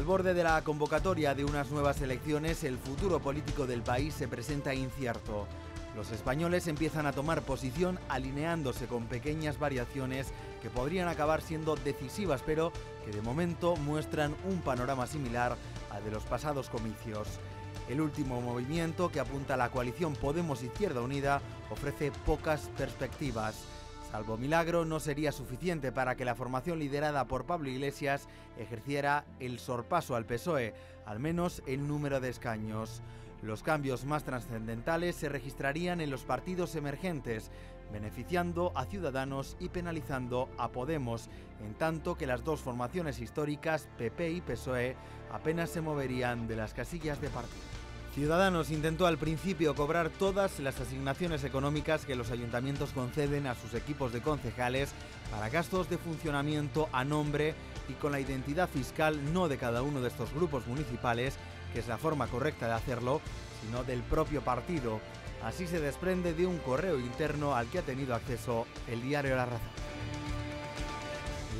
Al borde de la convocatoria de unas nuevas elecciones, el futuro político del país se presenta incierto. Los españoles empiezan a tomar posición alineándose con pequeñas variaciones que podrían acabar siendo decisivas, pero que de momento muestran un panorama similar al de los pasados comicios. El último movimiento que apunta a la coalición Podemos Izquierda Unida ofrece pocas perspectivas. Salvo milagro, no sería suficiente para que la formación liderada por Pablo Iglesias ejerciera el sorpaso al PSOE, al menos en número de escaños. Los cambios más trascendentales se registrarían en los partidos emergentes, beneficiando a Ciudadanos y penalizando a Podemos, en tanto que las dos formaciones históricas, PP y PSOE, apenas se moverían de las casillas de partido. Ciudadanos intentó al principio cobrar todas las asignaciones económicas que los ayuntamientos conceden a sus equipos de concejales para gastos de funcionamiento a nombre y con la identidad fiscal no de cada uno de estos grupos municipales, que es la forma correcta de hacerlo, sino del propio partido. Así se desprende de un correo interno al que ha tenido acceso el diario La Razón.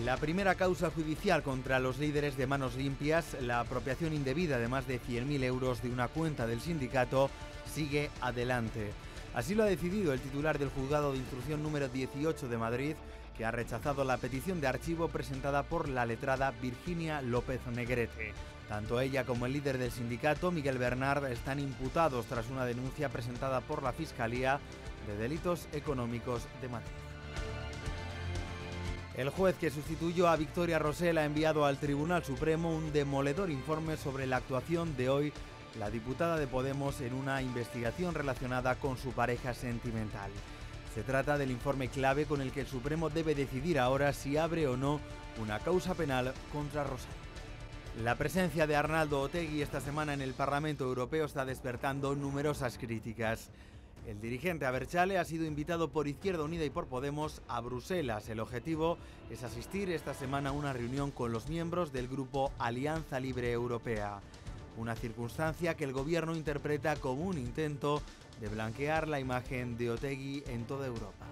La primera causa judicial contra los líderes de manos limpias, la apropiación indebida de más de 100.000 euros de una cuenta del sindicato, sigue adelante. Así lo ha decidido el titular del juzgado de instrucción número 18 de Madrid, que ha rechazado la petición de archivo presentada por la letrada Virginia López Negrete. Tanto ella como el líder del sindicato, Miguel Bernard, están imputados tras una denuncia presentada por la Fiscalía de Delitos Económicos de Madrid. El juez que sustituyó a Victoria Rosell ha enviado al Tribunal Supremo un demoledor informe sobre la actuación de hoy la diputada de Podemos en una investigación relacionada con su pareja sentimental. Se trata del informe clave con el que el Supremo debe decidir ahora si abre o no una causa penal contra Rosell. La presencia de Arnaldo Otegui esta semana en el Parlamento Europeo está despertando numerosas críticas. El dirigente Aberchale ha sido invitado por Izquierda Unida y por Podemos a Bruselas. El objetivo es asistir esta semana a una reunión con los miembros del grupo Alianza Libre Europea. Una circunstancia que el gobierno interpreta como un intento de blanquear la imagen de Otegui en toda Europa.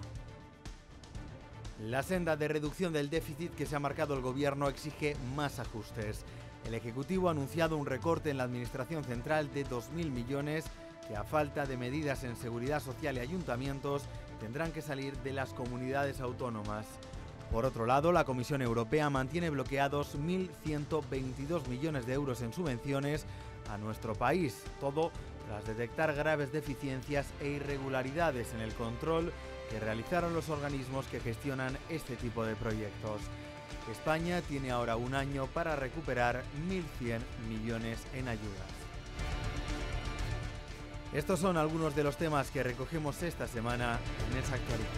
La senda de reducción del déficit que se ha marcado el gobierno exige más ajustes. El Ejecutivo ha anunciado un recorte en la Administración Central de 2.000 millones que a falta de medidas en seguridad social y ayuntamientos tendrán que salir de las comunidades autónomas. Por otro lado, la Comisión Europea mantiene bloqueados 1.122 millones de euros en subvenciones a nuestro país, todo tras detectar graves deficiencias e irregularidades en el control que realizaron los organismos que gestionan este tipo de proyectos. España tiene ahora un año para recuperar 1.100 millones en ayudas. Estos son algunos de los temas que recogemos esta semana en esa actualidad.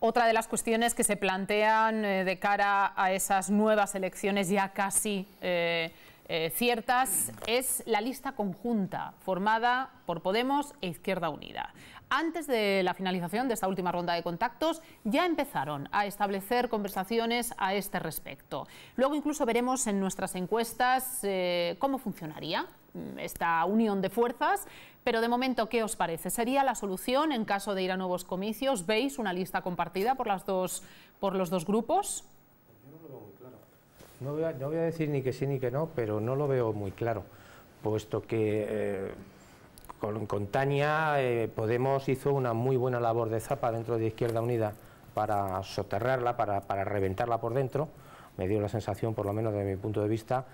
Otra de las cuestiones que se plantean eh, de cara a esas nuevas elecciones ya casi eh, eh, ciertas es la lista conjunta formada por Podemos e Izquierda Unida. Antes de la finalización de esta última ronda de contactos, ya empezaron a establecer conversaciones a este respecto. Luego incluso veremos en nuestras encuestas eh, cómo funcionaría mm, esta unión de fuerzas, pero de momento, ¿qué os parece? ¿Sería la solución en caso de ir a nuevos comicios? ¿Veis una lista compartida por, las dos, por los dos grupos? no voy, a, decir ni que sí ni que no, pero no lo veo muy claro, puesto que... Eh, con, con eh, Podemos hizo una muy buena labor de zapa dentro de Izquierda Unida para soterrarla, para, reventarla por dentro, me dio la sensación, por lo menos desde mi punto de vista,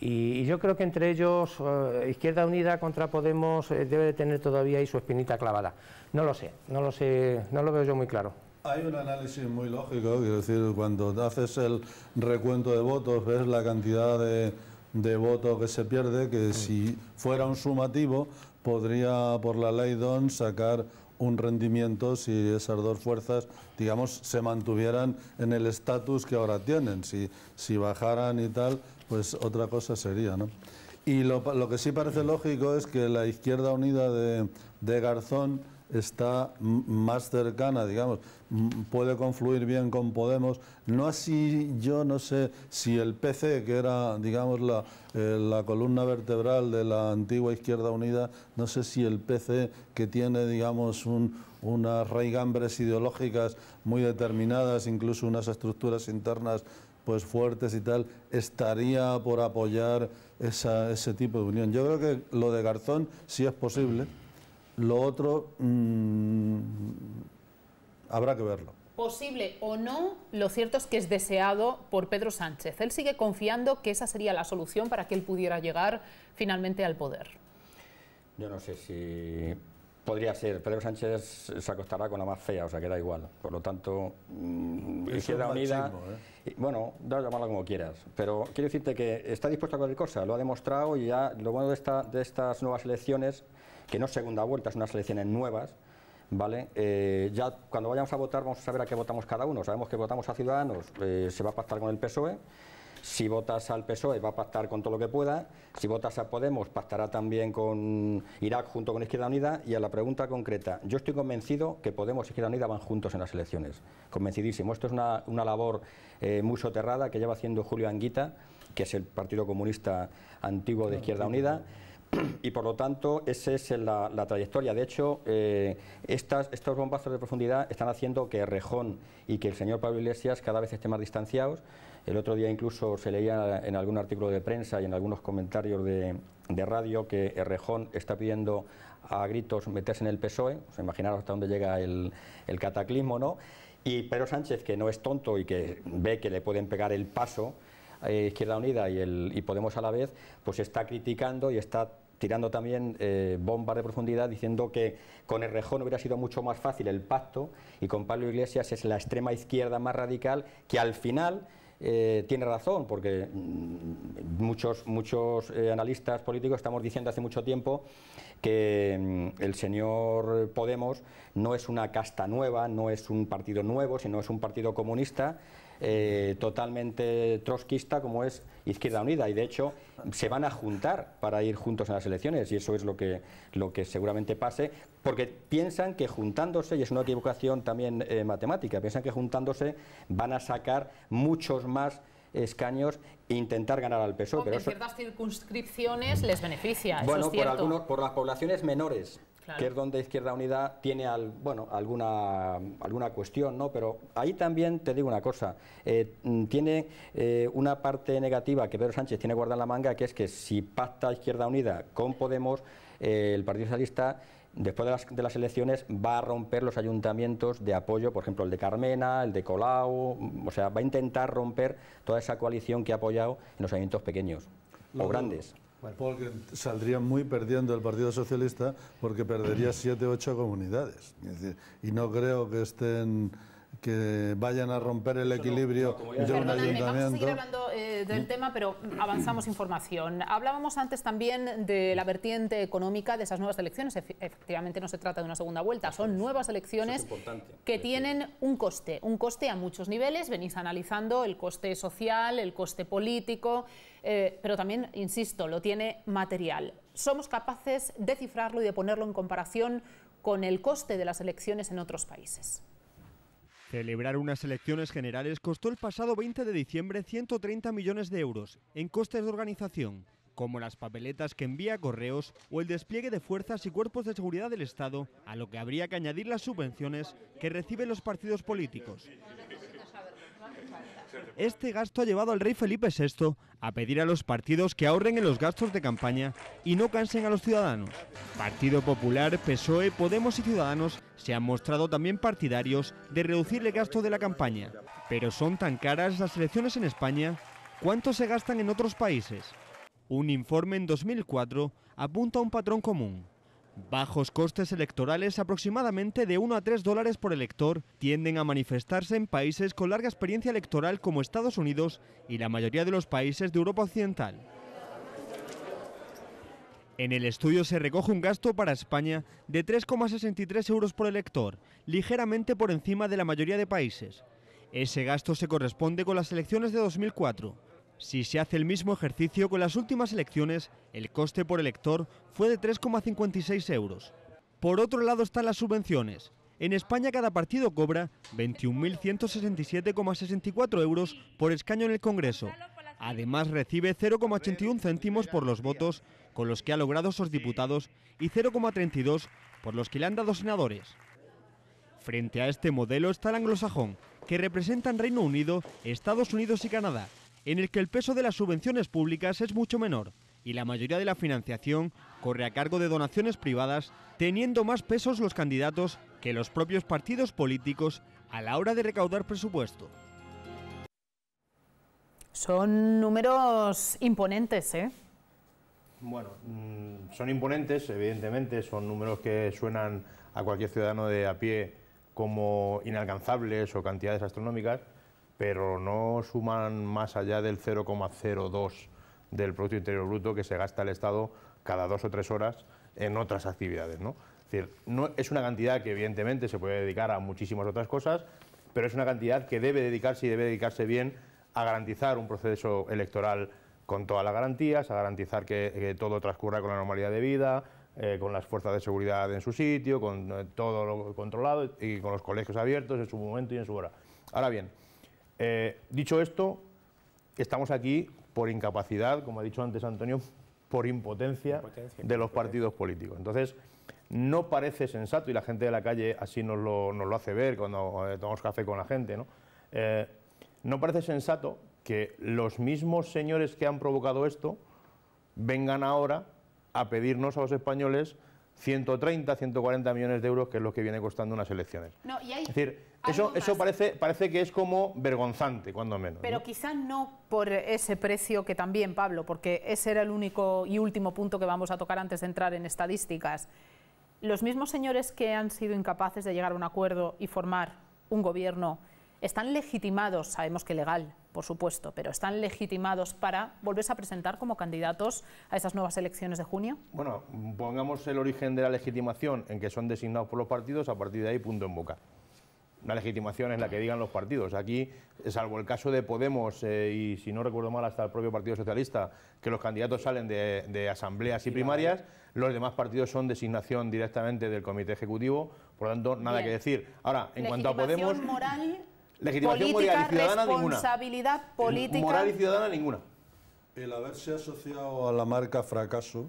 y, yo creo que entre ellos eh, Izquierda Unida contra Podemos eh, debe de tener todavía ahí su espinita clavada. No lo sé, no lo sé, no lo veo yo muy claro. Hay un análisis muy lógico, quiero decir, cuando haces el recuento de votos, ves la cantidad de, de votos que se pierde, que si fuera un sumativo, podría por la ley DON sacar un rendimiento si esas dos fuerzas, digamos, se mantuvieran en el estatus que ahora tienen. Si, si bajaran y tal, pues otra cosa sería, ¿no? Y lo, lo que sí parece lógico es que la Izquierda Unida de, de Garzón está más cercana, digamos, puede confluir bien con Podemos, no así yo no sé si el PC, que era, digamos, eh, la, columna vertebral de la antigua Izquierda Unida, no sé si el PC, que tiene, digamos, unas raigambres ideológicas muy determinadas, incluso unas estructuras internas pues fuertes y tal, estaría por apoyar ese tipo de unión. Yo creo que lo de Garzón sí es posible lo otro mm, habrá que verlo. Posible o no, lo cierto es que es deseado por Pedro Sánchez. Él sigue confiando que esa sería la solución para que él pudiera llegar finalmente al poder. Yo no sé si podría ser. Pedro Sánchez se acostará con la más fea, o sea que da igual. Por lo tanto, mm, Izquierda Unida. ¿eh? bueno, da como quieras. Pero quiero decirte que está dispuesto a cualquier cosa, lo ha demostrado y ya lo bueno de estas nuevas elecciones que no es segunda vuelta, es unas elecciones nuevas, ¿vale? Eh, ya cuando vayamos a votar vamos a saber a qué votamos cada uno. Sabemos que votamos a Ciudadanos, eh, se va a pactar con el PSOE. Si votas al PSOE va a pactar con todo lo que pueda. Si votas a Podemos pactará también con Irak junto con Izquierda Unida. Y a la pregunta concreta, yo estoy convencido que Podemos y Izquierda Unida van juntos en las elecciones. Convencidísimo. Esto es una, labor eh, muy soterrada que lleva haciendo Julio Anguita, que es el Partido Comunista Antiguo de Izquierda Unida y por lo tanto esa es la, trayectoria. De hecho, eh, estos bombazos de profundidad están haciendo que Rejón y que el señor Pablo Iglesias cada vez estén más distanciados. El otro día incluso se leía en algún artículo de prensa y en algunos comentarios de, radio que Rejón está pidiendo a gritos meterse en el PSOE, ...os pues imaginaros hasta dónde llega el, cataclismo, ¿no? Y Pedro Sánchez, que no es tonto y que ve que le pueden pegar el paso, a eh, Izquierda Unida y, el, y Podemos a la vez, pues está criticando y está tirando también eh, bombas de profundidad, diciendo que con el rejón hubiera sido mucho más fácil el pacto y con Pablo Iglesias es la extrema izquierda más radical que al final... Eh, tiene razón, porque mm, muchos, muchos eh, analistas políticos estamos diciendo hace mucho tiempo que mm, el señor Podemos no es una casta nueva, no es un partido nuevo, sino es un partido comunista eh, totalmente trotskista como es Izquierda Unida y de hecho se van a juntar para ir juntos a las elecciones y eso es lo que, lo que seguramente pase porque piensan que juntándose, y es una equivocación también eh, matemática, piensan que juntándose van a sacar muchos más escaños e intentar ganar al PSOE. pero ciertas circunscripciones les beneficia. Bueno, por, Algunos, por las poblaciones menores, que es donde Izquierda Unida tiene al, bueno, alguna, alguna cuestión, ¿no? Pero ahí también te digo una cosa, eh, mm, tiene eh, una parte negativa que Pedro Sánchez tiene guardada en la manga, que es que si pacta Izquierda Unida con Podemos, eh, el Partido Socialista después de las, elecciones va a romper los ayuntamientos de apoyo, por ejemplo el de Carmena, el de Colau, o sea, va a intentar romper toda esa coalición que ha apoyado en los ayuntamientos pequeños o grandes. Porque saldría muy perdiendo el Partido Socialista porque perdería siete, ocho comunidades. y no creo que estén que vayan a romper el equilibrio Vamos a seguir hablando eh, del mm. tema, pero avanzamos información. Hablábamos antes también de la vertiente económica de esas nuevas elecciones. Efectivamente, no se trata de una segunda vuelta, son nuevas elecciones que tienen un coste, un coste a muchos niveles. Venís analizando el coste social, el coste político, eh, pero también, insisto, lo tiene material. Somos capaces de cifrarlo y de ponerlo en comparación con el coste de las elecciones en otros países. Celebrar unas elecciones generales costó el pasado 20 de diciembre 130 millones de euros en costes de organización, como las papeletas que envía correos o el despliegue de fuerzas y cuerpos de seguridad del Estado, a lo que habría que añadir las subvenciones que reciben los partidos políticos. Este gasto ha llevado al rey Felipe VI a pedir a los partidos que ahorren en los gastos de campaña y no cansen a los ciudadanos. Partido Popular, PSOE, Podemos y Ciudadanos se han mostrado también partidarios de reducir el gasto de la campaña. Pero son tan caras las elecciones en España, ¿cuánto se gastan en otros países? Un informe en 2004 apunta a un patrón común. Bajos costes electorales, aproximadamente de 1 a 3 dólares por elector, tienden a manifestarse en países con larga experiencia electoral como Estados Unidos y la mayoría de los países de Europa Occidental. En el estudio se recoge un gasto para España de 3,63 euros por elector, ligeramente por encima de la mayoría de países. Ese gasto se corresponde con las elecciones de 2004 si se hace el mismo ejercicio con las últimas elecciones, el coste por elector fue de 3,56 euros. Por otro lado están las subvenciones. En España cada partido cobra 21.167,64 euros por escaño en el Congreso. Además recibe 0,81 céntimos por los votos con los que ha logrado sus diputados y 0,32 por los que le han dado senadores. Frente a este modelo está el anglosajón, que representan Reino Unido, Estados Unidos y Canadá, en el que el peso de las subvenciones públicas es mucho menor y la mayoría de la financiación corre a cargo de donaciones privadas, teniendo más pesos los candidatos que los propios partidos políticos a la hora de recaudar presupuesto. Son números imponentes, ¿eh? Bueno, mm, son imponentes, evidentemente, son números que suenan a cualquier ciudadano de a pie como inalcanzables o cantidades astronómicas, pero no suman más allá del 0,02 del Producto Interior Bruto que se gasta el Estado cada dos o tres horas en otras actividades. Es, una cantidad que evidentemente se puede dedicar a muchísimas otras cosas, pero es una cantidad que debe dedicarse y debe dedicarse bien a garantizar un proceso electoral con todas las garantías, a garantizar que, todo transcurra con la normalidad de vida, eh, con las fuerzas de seguridad en su sitio, con eh, todo lo controlado y con los colegios abiertos en su momento y en su hora. Ahora bien, eh, dicho esto, estamos aquí por incapacidad, como ha dicho antes Antonio, por impotencia, de los partidos políticos. Entonces, no parece sensato, y la gente de la calle así nos lo, hace ver cuando eh, tomamos café con la gente, ¿no? Eh, no parece sensato que los mismos señores que han provocado esto vengan ahora a pedirnos a los españoles 130, 140 millones de euros, que es lo que viene costando unas elecciones. es decir, eso, parece, que es como vergonzante, cuando menos. Pero quizás no por ese precio que también, Pablo, porque ese era el único y último punto que vamos a tocar antes de entrar en estadísticas. Los mismos señores que han sido incapaces de llegar a un acuerdo y formar un gobierno están legitimados, sabemos que legal, por supuesto, pero están legitimados para volverse a presentar como candidatos a esas nuevas elecciones de junio? Bueno, pongamos el origen de la legitimación en que son designados por los partidos, a partir de ahí punto en boca. La legitimación es la que digan los partidos. Aquí, salvo el caso de Podemos, eh, y si no recuerdo mal, hasta el propio Partido Socialista, que los candidatos salen de, asambleas y primarias, los demás partidos son designación directamente del Comité Ejecutivo, por lo tanto, nada que decir. Ahora, en cuanto a Podemos legitimación política, moral y ciudadana responsabilidad ninguna. Moral y ciudadana ninguna. El haberse asociado a la marca fracaso,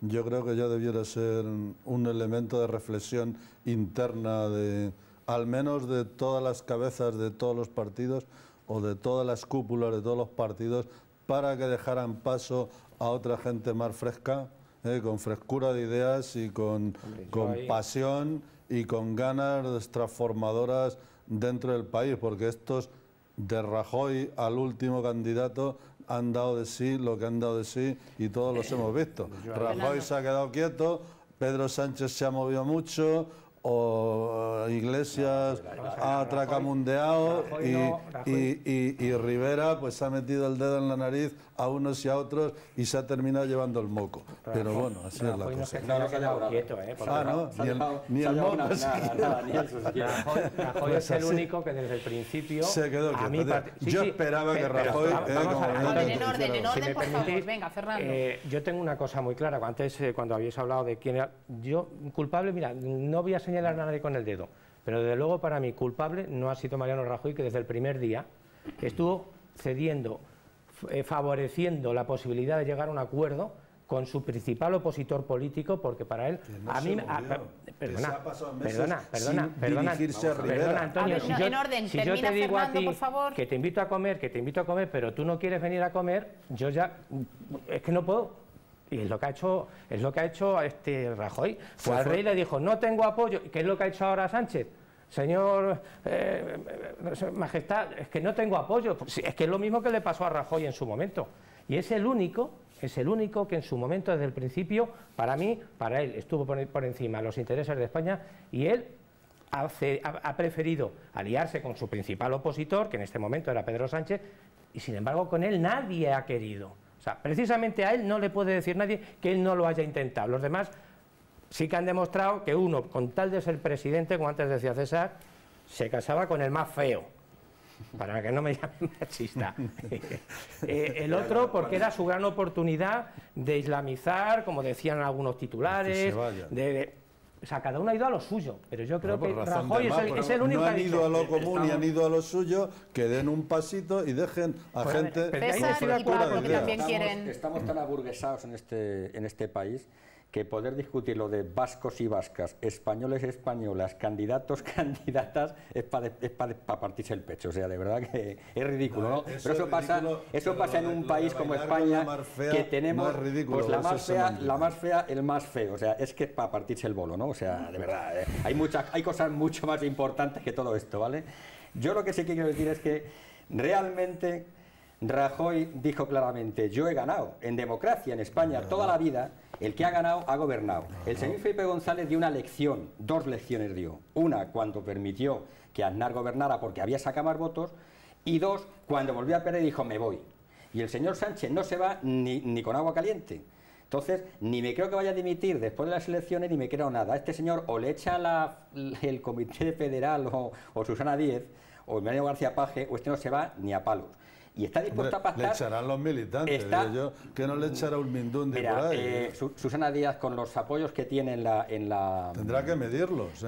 yo creo que ya debiera ser un elemento de reflexión interna de al menos de todas las cabezas de todos los partidos o de todas las cúpulas de todos los partidos para que dejaran paso a otra gente más fresca, eh, con frescura de ideas y con, con pasión y con ganas transformadoras dentro del país, porque estos de Rajoy al último candidato han dado de sí lo que han dado de sí y todos los hemos visto. Rajoy se ha quedado quieto, Pedro Sánchez se ha movido mucho, Iglesias ha tracamundeado y, y Rivera pues ha metido el dedo en la nariz a unos y a otros y se ha terminado llevando el moco. Pero bueno, así es la pues cosa. ¿eh? Ah, no, ¿eh? no, ni el, ni Rajoy es el único que desde el principio. Se quedó quieto. Yo esperaba que Rajoy. Eh, en orden, en orden, por favor. Venga, Fernando. Eh, yo tengo una cosa muy clara. Antes, cuando habéis hablado de quién era. Yo, culpable, mira, no voy a señalar a nadie con el dedo. Pero desde luego para mí culpable no ha sido Mariano Rajoy, que desde el primer día estuvo cediendo eh, favoreciendo la posibilidad de llegar a un acuerdo con su principal opositor político, porque para él, a mí, perdona, perdona, perdona, perdona, Antonio, si, yo, digo por favor. que te invito a comer, que te invito a comer, pero tú no quieres venir a comer, yo ya, es que no puedo, y es lo que ha hecho, es lo que ha hecho este Rajoy. Fue, al rey le dijo, no tengo apoyo. ¿Qué es lo que ha hecho ahora Sánchez? señor eh, eh, eh, Majestad, es que no tengo apoyo. Es que es lo mismo que le pasó a Rajoy en su momento. Y es el único, es el único que en su momento, desde el principio, para mí, para él, estuvo por, por encima los intereses de España y él ha, ha preferido aliarse con su principal opositor, que en este momento era Pedro Sánchez, y sin embargo con él nadie ha querido. O sea, precisamente a él no le puede decir nadie que él no lo haya intentado. Los demás sí que han demostrado que uno, con tal de ser presidente, como antes decía César, se casaba con el más feo, para que no me llamen machista. Eh, eh, el otro, porque era su gran oportunidad de islamizar, como decían algunos titulares, de, o sea, cada uno ha ido a lo suyo, pero yo creo que Rajoy es, el, único no han ido a lo común y han ido a lo suyo, que den un pasito y dejen a gente... César y también quieren... Estamos, tan aburguesados en este, en este país que poder discutir lo de vascos y vascas, españoles y españolas, candidatos, candidatas, es para partirse el pecho. O sea, de verdad que es ridículo, ¿no? pero eso pasa, eso pasa en un país como España, que tenemos pues, ridículo, pues, la, más fea, la más fea, el más feo. O sea, es que para partirse el bolo, ¿no? O sea, de verdad, eh, hay, muchas, hay cosas mucho más importantes que todo esto, ¿vale? Yo lo que sí quiero decir es que realmente Rajoy dijo claramente, yo he ganado en democracia en España toda la vida el que ha ganado ha gobernado. El señor Felipe González dio una lección, dos lecciones dio. Una cuando permitió que Aznar gobernara porque había sacado más votos y dos cuando volvió a perder dijo me voy. Y el señor Sánchez no se va ni, con agua caliente. Entonces, ni me creo que vaya a dimitir después de las elecciones, ni me creo nada. Este señor o le echa el Comité Federal o, Susana Díez o Emilio García Paje, o este no se va ni a palos y está a pactar. Le echarán los militantes, que no le echará un mindundi por ahí. Eh, ¿eh? Susana Díaz, con los apoyos que tiene en la... En la Tendrá que medirlos,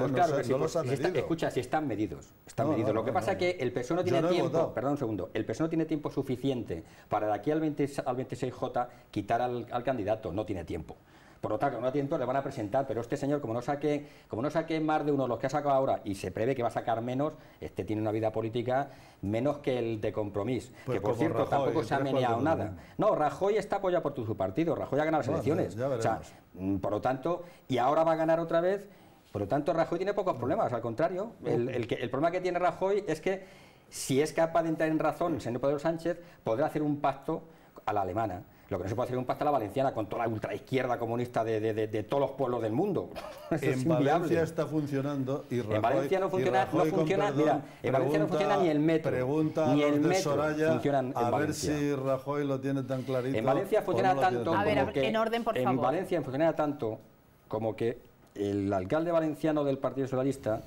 Escucha, si están medidos, están medidos. Lo que pasa es que el PSOE no tiene tiempo, perdón un segundo, el PSOE no tiene tiempo suficiente para de aquí al, 26J quitar al candidato, no tiene tiempo por lo tanto, no tiempo le van a presentar, pero este señor, como no saque, como no más de uno de los que ha sacado ahora y se prevé que va a sacar menos, este tiene una vida política menos que el de compromiso, que pues por cierto tampoco se ha meneado nada. No, Rajoy está apoyado por su partido, Rajoy ha ganado las elecciones. Mm, por lo tanto, y ahora va a ganar otra vez, por lo tanto Rajoy tiene pocos problemas, al contrario, el, el problema que tiene Rajoy es que si es capaz de entrar en razón el señor Pedro Sánchez, podrá hacer un pacto a la alemana lo que no se puede hacer es un pastel a la valenciana con toda la ultraizquierda comunista de, de, de, todos los pueblos del mundo. en Valencia está funcionando y Rajoy, En Valencia no funciona, no funciona mira, en Valencia no funciona ni el metro. Pregunta ni el metro Soraya, a ver si Rajoy lo tiene tan clarito. En Valencia funciona tanto. en orden, por favor. En Valencia funciona tanto como que el alcalde valenciano del Partido Socialista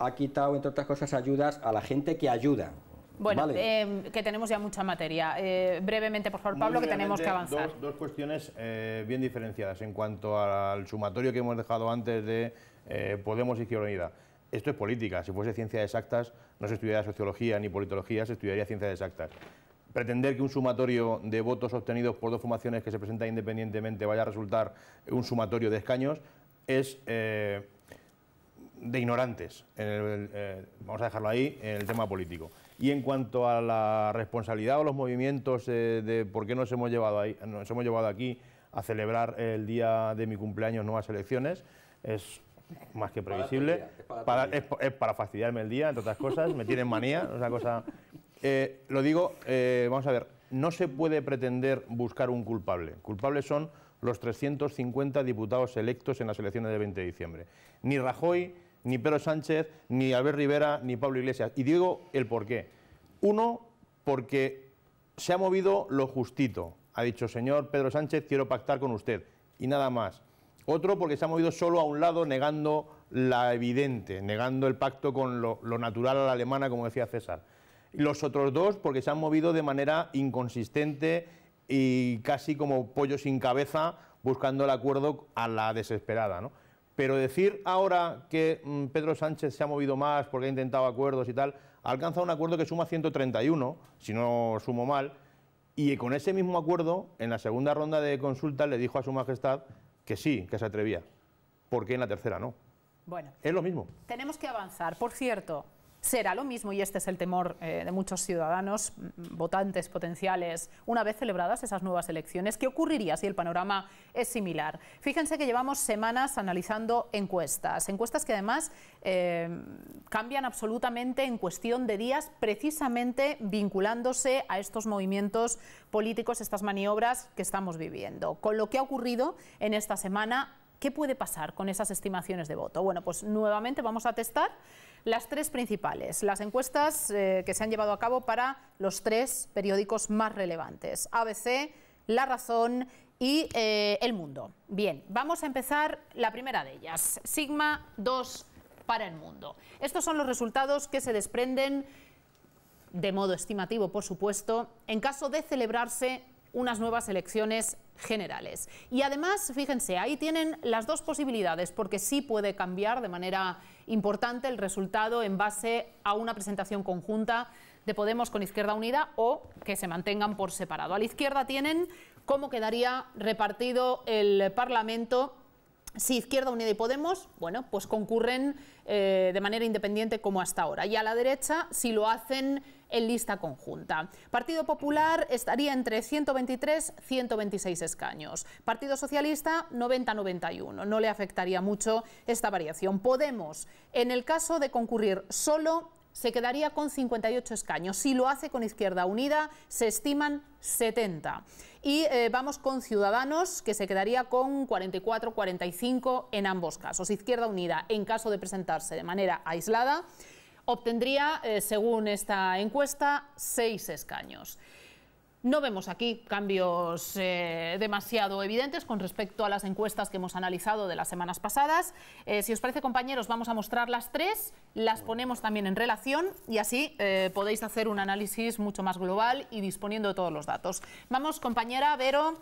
ha quitado, entre otras cosas, ayudas a la gente que ayuda. Bueno, em, que tenemos ya mucha materia. Eh, brevemente, por favor, Pablo, que tenemos que avanzar. Dos, cuestiones eh, bien diferenciadas en cuanto al sumatorio que hemos dejado antes de eh, Podemos y Izquierda Unida. Esto es política. Si fuese ciencias exactas, no se estudiaría sociología ni politología, se estudiaría ciencias exactas. Pretender que un sumatorio de votos obtenidos por dos formaciones que se presentan independientemente vaya a resultar un sumatorio de escaños es de ignorantes. vamos a dejarlo ahí, en el tema político. Y en cuanto a la responsabilidad o los movimientos eh, de por qué nos hemos, llevado ahí, nos hemos llevado aquí a celebrar el día de mi cumpleaños nuevas elecciones, es más que previsible. Para es, para fastidiarme el día, entre otras cosas, me tienen manía, cosa... Eh, lo digo, eh, vamos a ver, no se puede pretender buscar un culpable. Culpables son los 350 diputados electos en las elecciones del 20 de diciembre. Ni Rajoy, ni Pedro Sánchez, ni Albert Rivera, ni Pablo Iglesias. Y digo el por qué. Uno, porque se ha movido lo justito. Ha dicho, señor Pedro Sánchez, quiero pactar con usted. Y nada más. Otro, porque se ha movido solo a un lado, negando la evidente, negando el pacto con lo, natural a la alemana, como decía César. Los otros dos, porque se han movido de manera inconsistente y casi como pollo sin cabeza, buscando el acuerdo a la desesperada. ¿no? Pero decir ahora que mm, Pedro Sánchez se ha movido más porque ha intentado acuerdos y tal, ha alcanzado un acuerdo que suma 131, si no sumo mal, y con ese mismo acuerdo, en la segunda ronda de consulta le dijo a su majestad que sí, que se atrevía. ¿Por qué en la tercera no? Bueno. Es lo mismo. Tenemos que avanzar. Por cierto, será lo mismo, y este es el temor eh, de muchos ciudadanos, mm, votantes potenciales, una vez celebradas esas nuevas elecciones, ¿qué ocurriría si el panorama es similar? Fíjense que llevamos semanas analizando encuestas, encuestas que además eh, cambian absolutamente en cuestión de días, precisamente vinculándose a estos movimientos políticos, estas maniobras que estamos viviendo. Con lo que ha ocurrido en esta semana, ¿qué puede pasar con esas estimaciones de voto? Bueno, pues nuevamente vamos a testar las tres principales, las encuestas eh, que se han llevado a cabo para los tres periódicos más relevantes, ABC, La Razón y eh, El Mundo. Bien, vamos a empezar la primera de ellas, Sigma 2 para el Mundo. Estos son los resultados que se desprenden de modo estimativo, por supuesto, en caso de celebrarse unas nuevas elecciones generales. Y además, fíjense, ahí tienen las dos posibilidades, porque sí puede cambiar de manera importante el resultado en base a una presentación conjunta de Podemos con Izquierda Unida o que se mantengan por separado. A la izquierda tienen cómo quedaría repartido el Parlamento si Izquierda Unida y Podemos, bueno, pues concurren eh, de manera independiente como hasta ahora. Y a la derecha, si lo hacen en lista conjunta. Partido Popular estaría entre 123 y 126 escaños. Partido Socialista 90-91. No le afectaría mucho esta variación. Podemos, en el caso de concurrir solo, se quedaría con 58 escaños. Si lo hace con Izquierda Unida, se estiman 70. Y eh, vamos con Ciudadanos, que se quedaría con 44-45 en ambos casos. Izquierda Unida, en caso de presentarse de manera aislada, obtendría, eh, según esta encuesta, seis escaños. No vemos aquí cambios eh, demasiado evidentes con respecto a las encuestas que hemos analizado de las semanas pasadas. Eh, si os parece, compañeros, vamos a mostrar las tres, las ponemos también en relación y así podéis hacer un análisis mucho más global y disponiendo de todos los datos. Vamos, compañera Vero,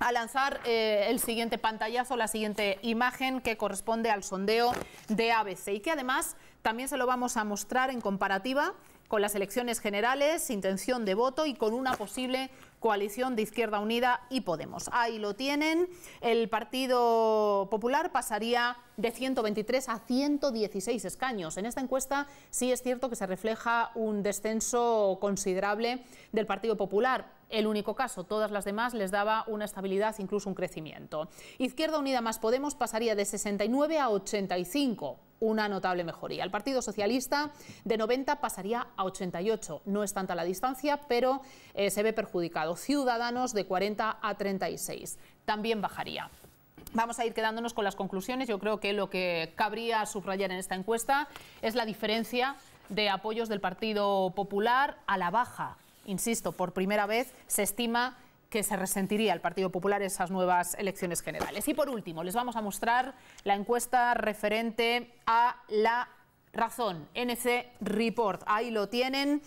a lanzar el siguiente pantallazo, la siguiente imagen que corresponde al sondeo de ABC y que además también se lo vamos a mostrar en comparativa con las elecciones generales, intención de voto y con una posible coalición de Izquierda Unida y Podemos. Ahí lo tienen. El Partido Popular pasaría de 123 a 116 escaños. En esta encuesta sí es cierto que se refleja un descenso considerable del Partido Popular. El único caso, todas las demás les daba una estabilidad, incluso un crecimiento. Izquierda Unida más Podemos pasaría de 69 a 85 una notable mejoría. El Partido Socialista de 90 pasaría a 88. No es tanta la distancia, pero eh, se ve perjudicado. Ciudadanos de 40 a 36. También bajaría. Vamos a ir quedándonos con las conclusiones. Yo creo que lo que cabría subrayar en esta encuesta es la diferencia de apoyos del Partido Popular a la baja. Insisto, por primera vez se estima que se resentiría el Partido Popular esas nuevas elecciones generales. Y por último, les vamos a mostrar la encuesta referente a la razón, NC Report. Ahí lo tienen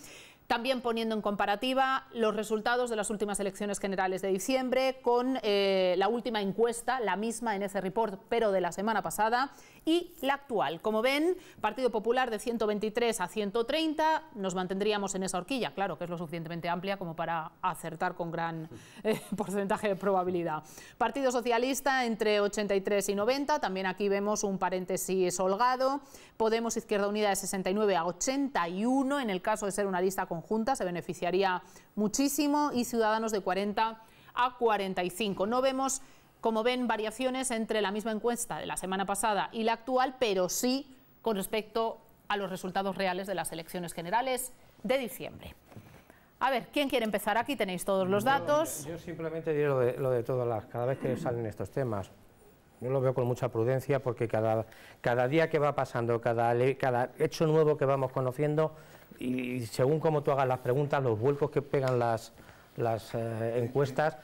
también poniendo en comparativa los resultados de las últimas elecciones generales de diciembre con eh, la última encuesta, la misma en ese report, pero de la semana pasada, y la actual. Como ven, Partido Popular de 123 a 130, nos mantendríamos en esa horquilla, claro, que es lo suficientemente amplia como para acertar con gran eh, porcentaje de probabilidad. Partido Socialista entre 83 y 90, también aquí vemos un paréntesis holgado. Podemos Izquierda Unida de 69 a 81, en el caso de ser una lista conjunta, se beneficiaría muchísimo y ciudadanos de 40 a 45. No vemos, como ven, variaciones entre la misma encuesta de la semana pasada y la actual, pero sí con respecto a los resultados reales de las elecciones generales de diciembre. A ver, ¿quién quiere empezar? Aquí tenéis todos los datos. Yo, simplemente diré lo de, lo de todas las, cada vez que salen estos temas yo lo veo con mucha prudencia porque cada, cada día que va pasando, cada, cada hecho nuevo que vamos conociendo, y, según cómo tú hagas las preguntas, los vuelcos que pegan las, las eh, encuestas,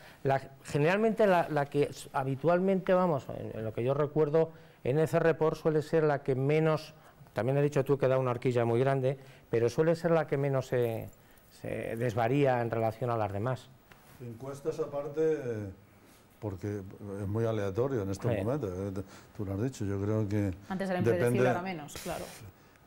generalmente la, que habitualmente, vamos, en, lo que yo recuerdo, en ese report suele ser la que menos, también has dicho tú que da una horquilla muy grande, pero suele ser la que menos se desvaría en relación a las demás. Encuestas aparte porque es muy aleatorio en este momento. Eh, tú lo has dicho, yo creo que. Antes era impredecible, ahora menos, claro.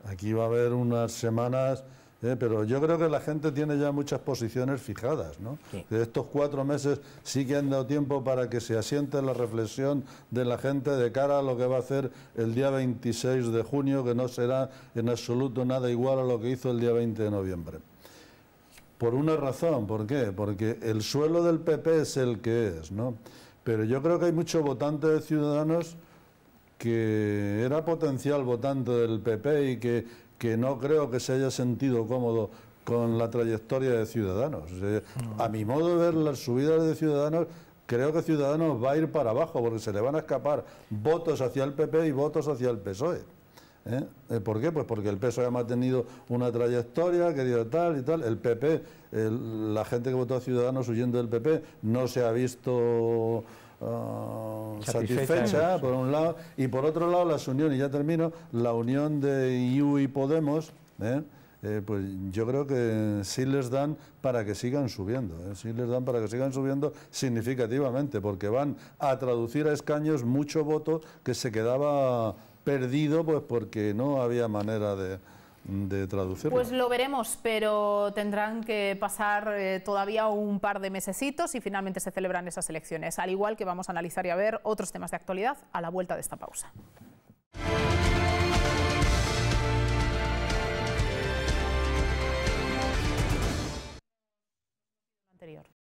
Aquí va a haber unas semanas. Eh, pero yo creo que la gente tiene ya muchas posiciones fijadas. ¿no? De estos cuatro meses sí que han dado tiempo para que se asiente la reflexión de la gente de cara a lo que va a hacer el día 26 de junio, que no será en absoluto nada igual a lo que hizo el día 20 de noviembre. Por una razón, ¿por qué? Porque el suelo del PP es el que es, ¿no? Pero yo creo que hay muchos votantes de Ciudadanos que era potencial votante del PP y que, no creo que se haya sentido cómodo con la trayectoria de Ciudadanos. A mi modo de ver, las subidas de Ciudadanos, creo que Ciudadanos va a ir para abajo, porque se le van a escapar votos hacia el PP y votos hacia el PSOE. ¿eh? ¿Eh? ¿Por qué? Pues porque el PSOE ha mantenido una trayectoria, querido tal y tal. El PP la gente que votó a Ciudadanos huyendo del PP no se ha visto ah, satisfecha, por un lado, y por otro lado las y ya termino, la unión de IU y Podemos, ¿eh? Eh, pues yo creo que sí les dan para que sigan subiendo, ¿eh? sí les dan para que sigan subiendo significativamente, porque van a traducir a escaños mucho voto que se quedaba perdido pues porque no había manera de, de traducirlo? Pues lo veremos, pero tendrán que pasar eh, todavía un par de mesecitos y finalmente se celebran esas elecciones, al igual que vamos a analizar y a ver otros temas de actualidad a la vuelta de esta pausa.